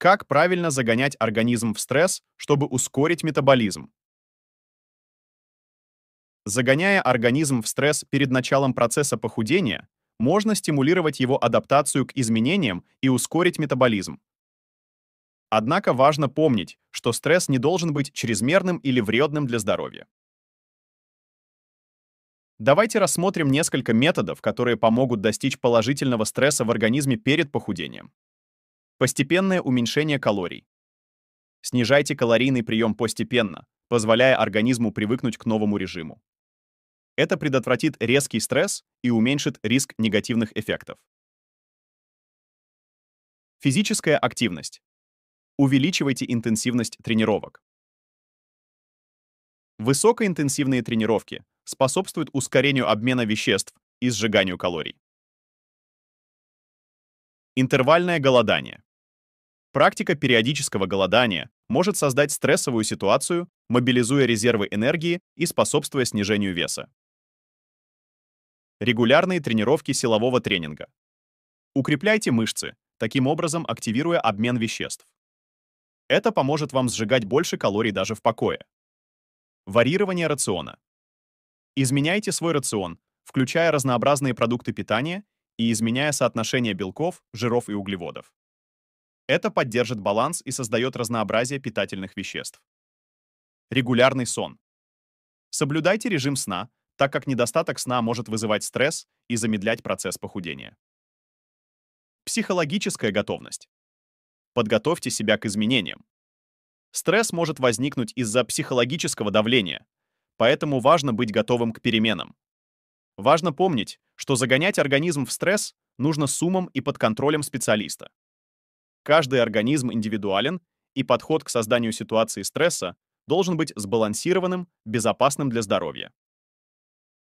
Как правильно загонять организм в стресс, чтобы ускорить метаболизм? Загоняя организм в стресс перед началом процесса похудения, можно стимулировать его адаптацию к изменениям и ускорить метаболизм. Однако важно помнить, что стресс не должен быть чрезмерным или вредным для здоровья. Давайте рассмотрим несколько методов, которые помогут достичь положительного стресса в организме перед похудением. Постепенное уменьшение калорий. Снижайте калорийный прием постепенно, позволяя организму привыкнуть к новому режиму. Это предотвратит резкий стресс и уменьшит риск негативных эффектов. Физическая активность. Увеличивайте интенсивность тренировок. Высокоинтенсивные тренировки способствуют ускорению обмена веществ и сжиганию калорий. Интервальное голодание. Практика периодического голодания может создать стрессовую ситуацию, мобилизуя резервы энергии и способствуя снижению веса. Регулярные тренировки силового тренинга. Укрепляйте мышцы, таким образом активируя обмен веществ. Это поможет вам сжигать больше калорий даже в покое. Варьирование рациона. Изменяйте свой рацион, включая разнообразные продукты питания и изменяя соотношение белков, жиров и углеводов. Это поддержит баланс и создает разнообразие питательных веществ. Регулярный сон. Соблюдайте режим сна, так как недостаток сна может вызывать стресс и замедлять процесс похудения. Психологическая готовность. Подготовьте себя к изменениям. Стресс может возникнуть из-за психологического давления, поэтому важно быть готовым к переменам. Важно помнить, что загонять организм в стресс нужно с умом и под контролем специалиста. Каждый организм индивидуален, и подход к созданию ситуации стресса должен быть сбалансированным, безопасным для здоровья.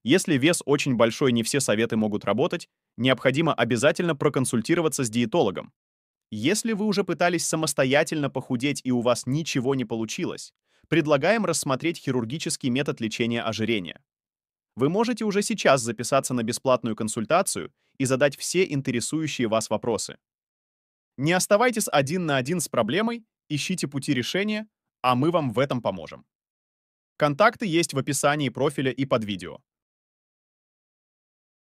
Если вес очень большой, не все советы могут работать, необходимо обязательно проконсультироваться с диетологом. Если вы уже пытались самостоятельно похудеть и у вас ничего не получилось, предлагаем рассмотреть хирургический метод лечения ожирения. Вы можете уже сейчас записаться на бесплатную консультацию и задать все интересующие вас вопросы. Не оставайтесь один на один с проблемой, ищите пути решения, а мы вам в этом поможем. Контакты есть в описании профиля и под видео.